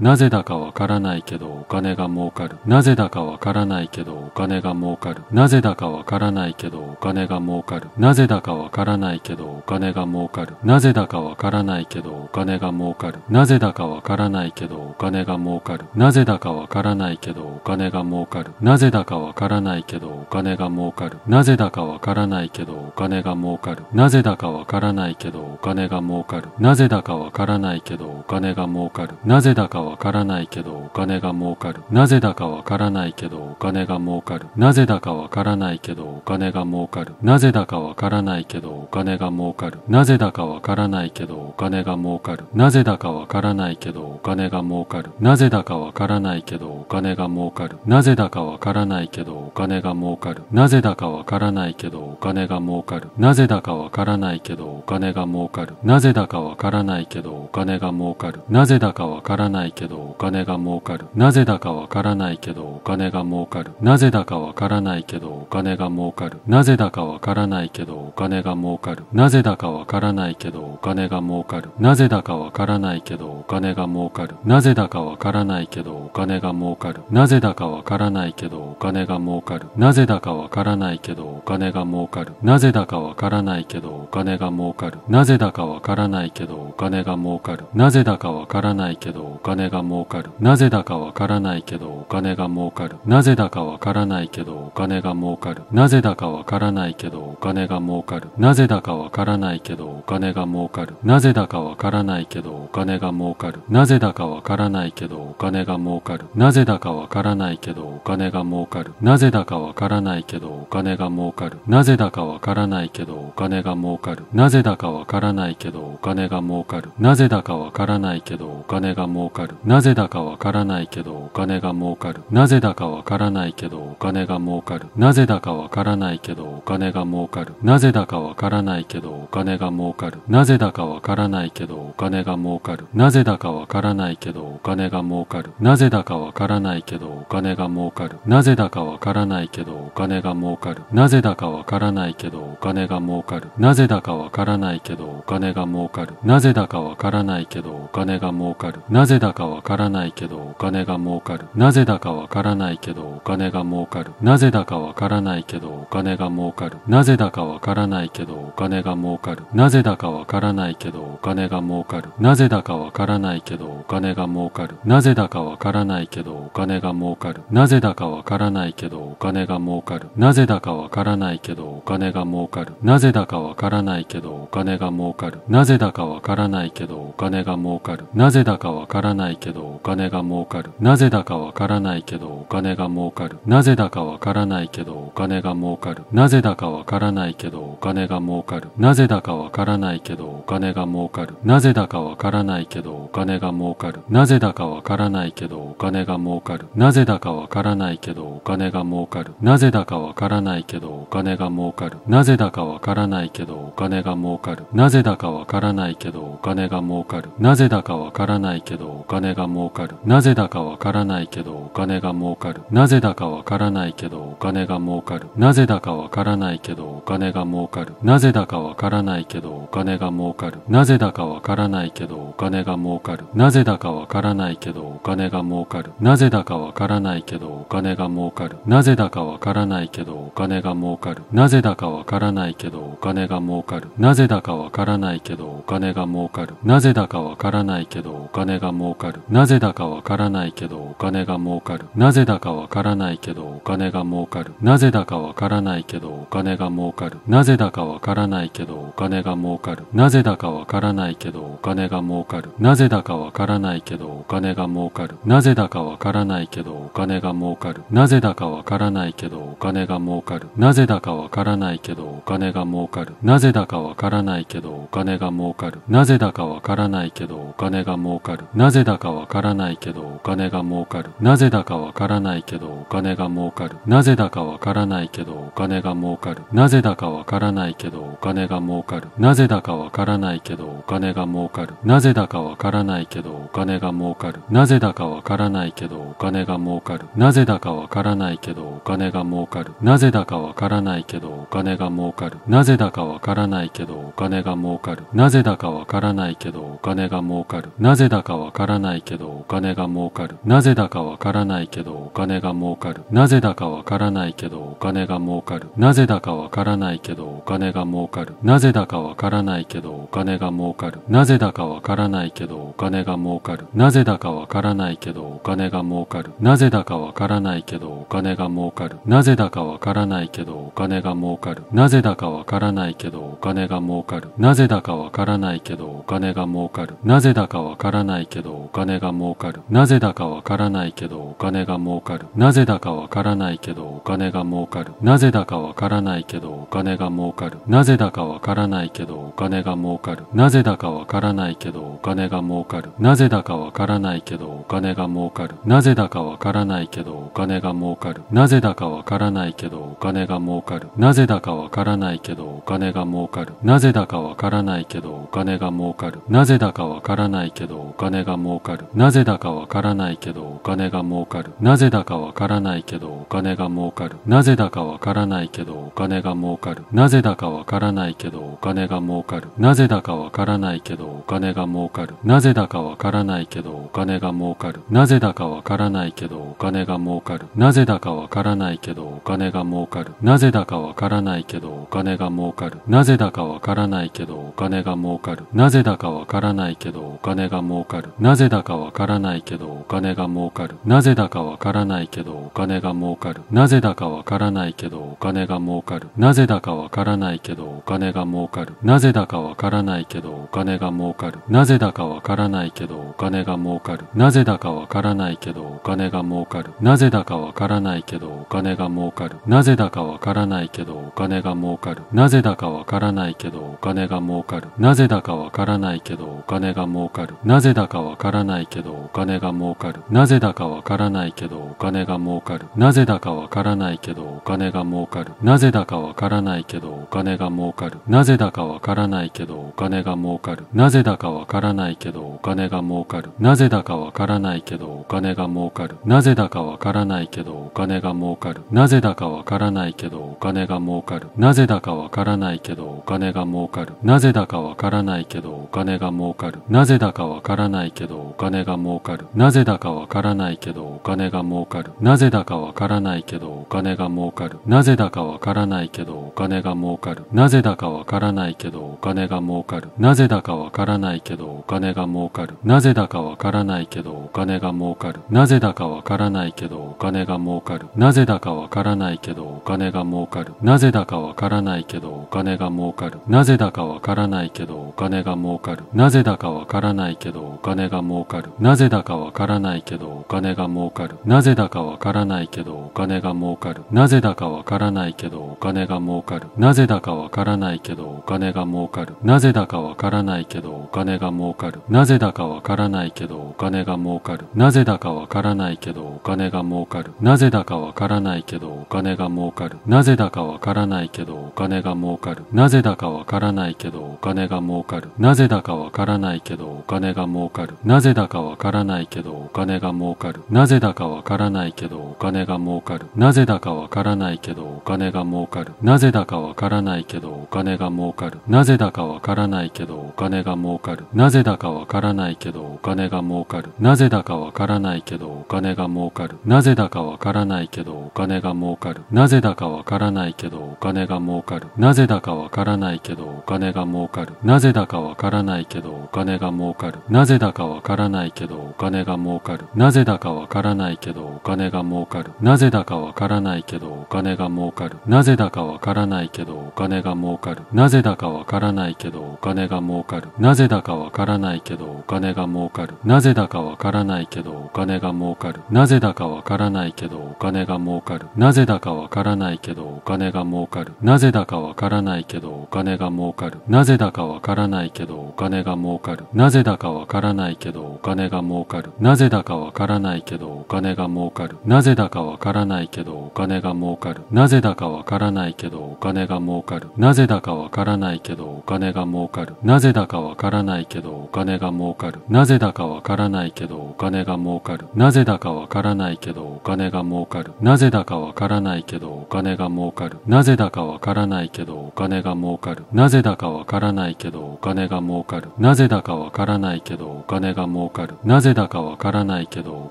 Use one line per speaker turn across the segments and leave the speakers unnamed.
なぜだかわからないけどお金が儲かる。なぜだかわからないけどお金が儲かる。なぜだかわからないけどお金が儲かる。なぜだかわからないけどお金が儲かる。なぜだかわからないけどお金が儲かる。なぜだかわからないけどお金が儲かる。なぜだかわからないけどお金が儲かる。なぜだかわからないけどお金が儲かる。なぜだかわからないけどお金が儲かる。なぜだかわからないけどお金が儲かる。なぜだかわからないけどお金が儲かる。なぜだかかわからないけどお金が儲かる。なぜだかわからないけどお金が儲かる。なぜだかわからないけどお金が儲かる。なぜだかわからないけどお金が儲かる。なぜだかわからないけどお金が儲かる。なぜだかわからないけどお金が儲かる。なぜだかわからないけどお金が儲かる。なぜだかわからないけどお金が儲かる。なぜだかわからないけどお金が儲かる。なぜだかわからないけどお金が儲かる。なぜだかわからないけどお金が儲かる。なぜだかわからないないけどお金が儲かる。なぜだかわからないけどお金が儲かる。なぜだかわからないけどお金が儲かる。なぜだかわからないけどお金が儲かる。なぜだかわからないけどお金が儲かる。なぜだかわからないけどお金が儲かる。なぜだかわからないけどお金が儲かる。なぜだかわからないけどお金が儲かる。なぜだかわからないけどお金が儲かる。なぜだかわからないけどお金が儲かる。なぜだかわからないけどお金が儲かる。なぜだかわからないけどお金金が儲かる。なぜだかわからないけどお金が儲かる。なぜだかわからないけどお金が儲かる。なぜだかわからないけどお金が儲かる。なぜだかわからないけどお金が儲かる。なぜだかわからないけどお金が儲かる。なぜだかわからないけどお金が儲かる。なぜだかわからないけどお金が儲かる。なぜだかわからないけどお金が儲かる。なぜだかわからないけどお金が儲かる。なぜだかわからないけどお金が儲かる。なぜだかわからないけどお金が儲かる。る。なぜだかわからないけどお金が儲かる。なぜだかわからないけどお金が儲かる。なぜだかわからないけどお金が儲かる。なぜだかわからないけどお金が儲かる。なぜだかわからないけどお金が儲かる。なぜだかわからないけどお金が儲かる。なぜだかわからないけどお金が儲かる。なぜだかわからないけどお金が儲かる。なぜだかわからないけどお金が儲かる。なぜだかわからないけどお金が儲かる。なぜだかわからないけどお金が儲かる。なぜだかかわからないけどお金が儲かる。なぜだかわからないけどお金が儲かる。なぜだかわからないけどお金が儲かる。なぜだかわからないけどお金が儲かる。なぜだかわからないけどお金が儲かる。なぜだかわからないけどお金が儲かる。なぜだかわからないけどお金が儲かる。なぜだかわからないけどお金が儲かる。なぜだかわからないけどお金が儲かる。なぜだかわからないけどお金が儲かる。なぜだかわからないけどお金が儲かる。なぜだかわからないないけどお金が儲かる。なぜだかわからないけどお金が儲かる。なぜだかわからないけどお金が儲かる。なぜだかわからないけどお金が儲かる。なぜだかわからないけどお金が儲かる。なぜだかわからないけどお金が儲かる。なぜだかわからないけどお金が儲かる。なぜだかわからないけどお金が儲かる。なぜだかわからないけどお金が儲かる。なぜだかわからないけどお金が儲かる。なぜだかわからないけどお金が儲かる。なぜだかわからないけどお金金が儲かる。なぜだかわからないけどお金が儲かる。なぜだかわからないけどお金が儲かる。なぜだかわからないけどお金が儲かる。なぜだかわからないけどお金が儲かる。なぜだかわからないけどお金が儲かる。なぜだかわからないけどお金が儲かる。なぜだかわからないけどお金が儲かる。なぜだかわからないけどお金が儲かる。なぜだかわからないけどお金が儲かる。なぜだかわからないけどお金が儲かる。なぜだかわからないけどお金が儲かる。る。なぜだかわからないけどお金が儲かる。なぜだかわからないけどお金が儲かる。なぜだかわからないけどお金が儲かる。なぜだかわからないけどお金が儲かる。なぜだかわからないけどお金が儲かる。なぜだかわからないけどお金が儲かる。なぜだかわからないけどお金が儲かる。なぜだかわからないけどお金が儲かる。なぜだかわからないけどお金が儲かる。なぜだかわからないけどお金が儲かる。なぜだかわからないけどお金が儲かる。なぜだだかわからないけどお金が儲かる。なぜだかわからないけどお金が儲かる。なぜだかわからないけどお金が儲かる。なぜだかわからないけどお金が儲かる。なぜだかわからないけどお金が儲かる。なぜだかわからないけどお金が儲かる。なぜだかわからないけどお金が儲かる。なぜだかわからないけどお金が儲かる。なぜだかわからないけどお金が儲かる。なぜだかわからないけどお金が儲かる。なぜだかわからないけどお金が儲かる。なぜだかわからないないけどお金が儲かる。なぜだかわからないけどお金が儲かる。なぜだかわからないけどお金が儲かる。なぜだかわからないけどお金が儲かる。なぜだかわからないけどお金が儲かる。なぜだかわからないけどお金が儲かる。なぜだかわからないけどお金が儲かる。なぜだかわからないけどお金が儲かる。なぜだかわからないけどお金が儲かる。なぜだかわからないけどお金が儲かる。なぜだかわからないけどお金が儲かる。なぜだかわからないけどお金がかる。金が儲かる。なぜだかわからないけどお金が儲かる。なぜだかわからないけどお金が儲かる。なぜだかわからないけどお金が儲かる。なぜだかわからないけどお金が儲かる。なぜだかわからないけどお金が儲かる。なぜだかわからないけどお金が儲かる。なぜだかわからないけどお金が儲かる。なぜだかわからないけどお金が儲かる。なぜだかわからないけどお金が儲かる。なぜだかわからないけどお金が儲かる。なぜだかわからないけどお金が儲かる。かる。なぜだかわからないけどお金が儲かる。なぜだかわからないけどお金が儲かる。なぜだかわからないけどお金が儲かる。なぜだかわからないけどお金が儲かる。なぜだかわからないけどお金が儲かる。なぜだかわからないけどお金が儲かる。なぜだかわからないけどお金が儲かる。なぜだかわからないけどお金が儲かる。なぜだかわからないけどお金が儲かる。なぜだかわからないけどお金が儲かる。なぜだかわからないけどお金が儲かる。なぜだかわからないけどお金が儲かる。なぜだかわからないけどお金が儲かる。なぜだかわからないけどお金が儲かる。なぜだかわからないけどお金が儲かる。なぜだかわからないけどお金が儲かる。なぜだかわからないけどお金が儲かる。なぜだかわからないけどお金が儲かる。なぜだかわからないけどお金が儲かる。なぜだかわからないけどお金が儲かる。なぜだかわからないけどお金が儲かる。なぜだかわからないけどお金が儲かる。なぜだかわからないからないけどお金が儲かる。なぜだかわからないけどお金が儲かる。なぜだかわからないけどお金が儲かる。なぜだかわからないけどお金が儲かる。なぜだかわからないけどお金が儲かる。なぜだかわからないけどお金が儲かる。なぜだかわからないけどお金が儲かる。なぜだかわからないけどお金が儲かる。なぜだかわからないけどお金が儲かる。なぜだかわからないけどお金が儲かる。なぜだかわからないけどお金が儲かる。なぜだかわからないけどお金が儲かる。なぜだかわからないけどお金が儲かる。なぜだかわからないけどお金が儲かる。なぜだかわからないけどお金が儲かる。なぜだかわからないけどお金が儲かる。なぜだかわからないけどお金が儲かる。なぜだかわからないけどお金が儲かる。なぜだかわからないけどお金が儲かる。なぜだかわからないけどお金が儲かる。なぜだかわからないけどお金が儲かる。なぜだかわからないけどお金が儲かる。なぜだかわからないけどお金が儲かる。かる。なぜだかわからないけどお金が儲かる。なぜだかわからないけどお金が儲かる。なぜだかわからないけどお金が儲かる。なぜだかわからないけどお金が儲かる。なぜだかわからないけどお金が儲かる。なぜだかわからないけどお金が儲かる。なぜだかわからないけどお金が儲かる。なぜだかわからないけどお金が儲かる。なぜだかわからないけどお金が儲かる。なぜだかわからないけどお金が儲かる。なぜだかわからないけどお金が儲かる。なぜだかわからないけどお金が儲かる。なぜだかわからないけどお金が儲かる。なぜだかわからないけどお金が儲かる。なぜだかわからないけどお金が儲かる。なぜだかわからないけどお金が儲かる。なぜだかわからないけどお金が儲かる。なぜだかわからないけどお金が儲かる。なぜだかわからないけどお金が儲かる。なぜだかわからないけどお金が儲かる。なぜだかわからないけどお金が儲かる。なぜだかわからないけどお金が儲かる。なぜだかわからないけどお金が儲かる。からないけどお金が儲かる。なぜだかわからないけどお金が儲かる。なぜだかわからないけどお金が儲かる。なぜだかわからないけどお金が儲かる。なぜだかわからないけどお金が儲かる。なぜだかわからないけどお金が儲かる。なぜだかわからないけどお金が儲かる。なぜだかわからないけどお金が儲かる。なぜだかわからないけどお金が儲かる。なぜだかわからないけどお金が儲かる。なぜだかわからないけどお金が儲かる。なぜだかわからないけどどお金が儲かる。なぜだかわからないけどお金が儲かる。なぜだかわからないけどお金が儲かる。なぜだかわからないけどお金が儲かる。なぜだかわからないけどお金が儲かる。なぜだかわからないけどお金が儲かる。なぜだかわからないけどお金が儲かる。なぜだかわからないけどお金が儲かる。なぜだかわからないけどお金が儲かる。なぜだかわからないけどお金が儲かる。なぜだかわからないけどお金が儲かる。なぜだかわからないけどお金が儲かる。儲かる。なぜだかわからないけどお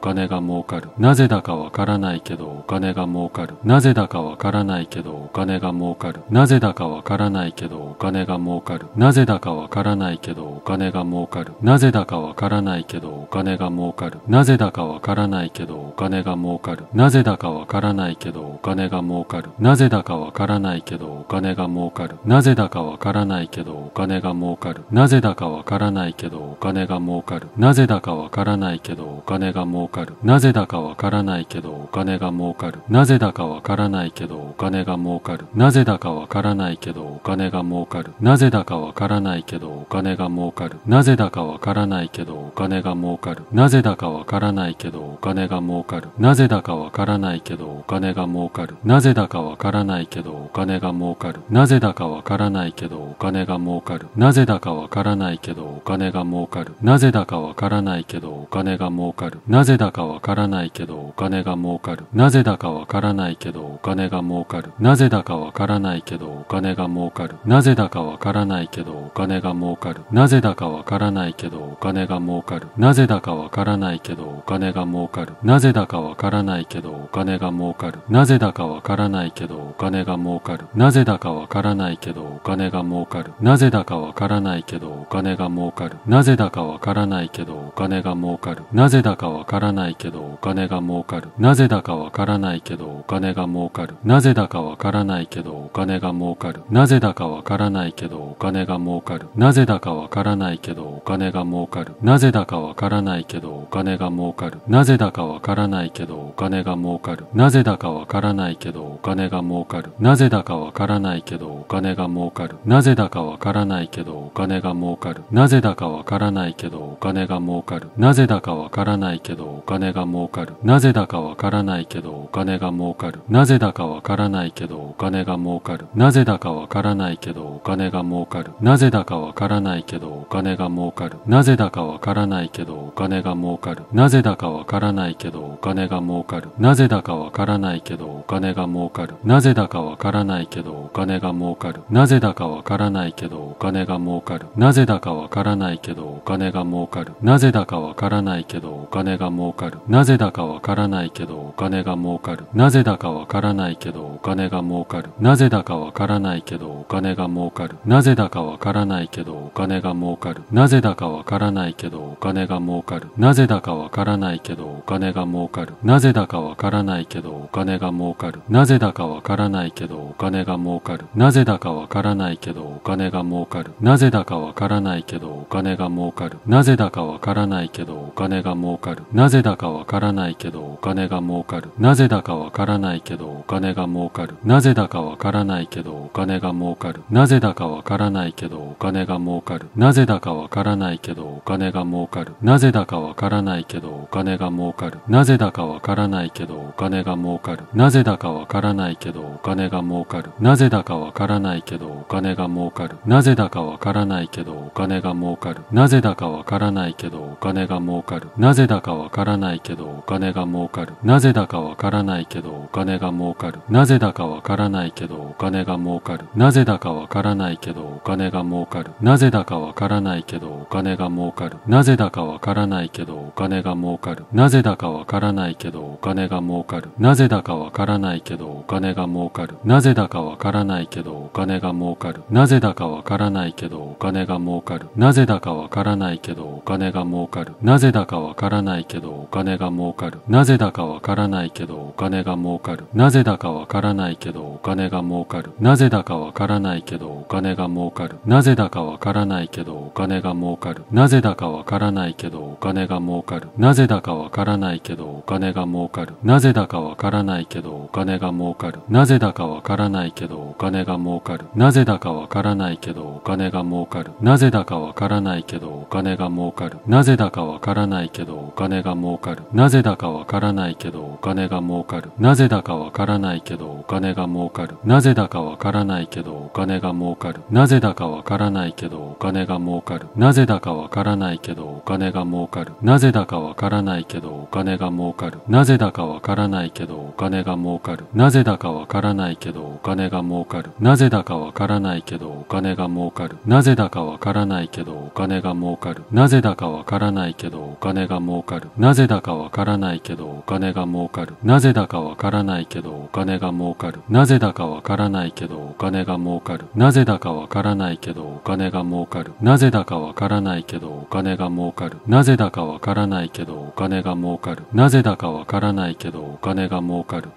金が儲かる。なぜだかわからないけどお金が儲かる。なぜだかわからないけどお金が儲かる。なぜだかわからないけどお金が儲かる。なぜだかわからないけどお金が儲かる。なぜだかわからないけどお金が儲かる。なぜだかわからないけどお金が儲かる。なぜだかわからないけどお金が儲かる。なぜだかわからないけどお金が儲かる。なぜだかわからないけどお金が儲かる。なぜだかわからないけどお金が儲かる。ななぜだかわからないけどお金が儲かる。なぜだかわからないけどお金が儲かる。なぜだかわからないけどお金が儲かる。なぜだかわからないけどお金が儲かる。なぜだかわからないけどお金が儲かる。なぜだかわからないけどお金が儲かる。なぜだかわからないけどお金が儲かる。なぜだかわからないけどお金が儲かる。なぜだかわからないけどお金が儲かる。なぜだかわからないけどお金が儲かる。なぜだかわからないけどお金が儲かる。なぜだかわからないけどお金が儲かる。からないけどお金が儲かる。なぜだかわからないけどお金が儲かる。なぜだかわからないけどお金が儲かる。なぜだかわからないけどお金が儲かる。なぜだかわからないけどお金が儲かる。なぜだかわからないけどお金が儲かる。なぜだかわからないけどお金が儲かる。なぜだかわからないけどお金が儲かる。なぜだかわからないけどお金が儲かる。なぜだかわからないけどお金が儲かる。なぜだかわからないけどお金が儲かる。なぜだかわからないけどどお金が儲かる。なぜだかわからないけどお金が儲かる。なぜだかわからないけどお金が儲かる。なぜだかわからないけどお金が儲かる。なぜだかわからないけどお金が儲かる。なぜだかわからないけどお金が儲かる。なぜだかわからないけどお金が儲かる。なぜだかわからないけどお金が儲かる。なぜだかわからないけどお金が儲かる。なぜだかわからないけどお金が儲かる。なぜだかわからないけどお金が儲かる。なぜだかわからないけどお金がが儲かる。なぜだかわからないけどお金が儲かる。なぜだかわからないけどお金が儲かる。なぜだかわからないけどお金が儲かる。なぜだかわからないけどお金が儲かる。なぜだかわからないけどお金が儲かる。なぜだかわからないけどお金が儲かる。なぜだかわからないけどお金が儲かる。なぜだかわからないけどお金が儲かる。なぜだかわからないけどお金が儲かる。なぜだかわからないけどお金が儲かる。なぜだかわからないけどお金が儲かる。なぜだかわからないけどお金が儲かる。なぜだかわからないけどお金が儲かる。なぜだかわからないけどお金が儲かる。なぜだかわからないけどお金が儲かる。なぜだかわからないけどお金が儲かる。なぜだかわからないけどお金が儲かる。なぜだかわからないけどお金が儲かる。なぜだかわからないけどお金が儲かる。なぜだかわからないけどお金が儲かる。なぜだかわからないけどお金が儲かる。なぜだかわからないけどお金が儲かる。なぜだかわわからないけどお金が儲かる。なぜだかわからないけどお金が儲かる。なぜだかわからないけどお金が儲かる。なぜだかわからないけどお金が儲かる。なぜだかわからないけどお金が儲かる。なぜだかわからないけどお金が儲かる。なぜだかわからないけどお金が儲かる。なぜだかわからないけどお金が儲かる。なぜだかわからないけどお金が儲かる。なぜだかわからないけどお金が儲かる。なぜだかわからないけどお金が儲かる。なぜだかわからないけどお金が儲かる。なぜだかわからないけどお金が儲かる。なぜだかわからないけどお金が儲かる。なぜだかわからないけどお金が儲かる。なぜだかわからないけどお金が儲かる。なぜだかわからないけどお金が儲かる。なぜだかわからないけどお金が儲かる。なぜだかわからないけどお金が儲かる。なぜだかわからないけどお金が儲かる。なぜだかわからないけどお金が儲かる。なぜだかわからないけどお金が儲かる。なぜだかわからないけどお金がかる。金が儲かる。なぜだかわからないけどお金が儲かる。なぜだかわからないけどお金が儲かる。なぜだかわからないけどお金が儲かる。なぜだかわからないけどお金が儲かる。なぜだかわからないけどお金が儲かる。なぜだかわからないけどお金が儲かる。なぜだかわからないけどお金が儲かる。なぜだかわからないけどお金が儲かる。なぜだかわからないけどお金が儲かる。なぜだかわからないけどお金が儲かる。なぜだかわからないけどお金が儲かる。なぜだかわからないけどお金が儲かるなぜだかわからないけどお金が儲かるなぜだかわからないけどお金が儲かるなぜだかわからないけどお金が儲かるなぜだかわからないけどお金が儲かるなぜだかわからないけどお金が儲かるなぜだかわからないけどお金が儲かるなぜだかわからないけどお金が儲かるなぜだかわからないけどお金が儲かるなぜだかわからないけどお金が儲かるなぜだかわからないけどお金が儲かるなぜだかわからないけどお金が儲かる。なぜだかわからないけどお金が儲かる。なぜだかわからないけどお金が儲かる。なぜだかわからないけどお金が儲かる。なぜだかわからないけどお金が儲かる。なぜだかわからないけどお金が儲かる。なぜだかわからないけどお金が儲かる。なぜだかわからないけどお金が儲かる。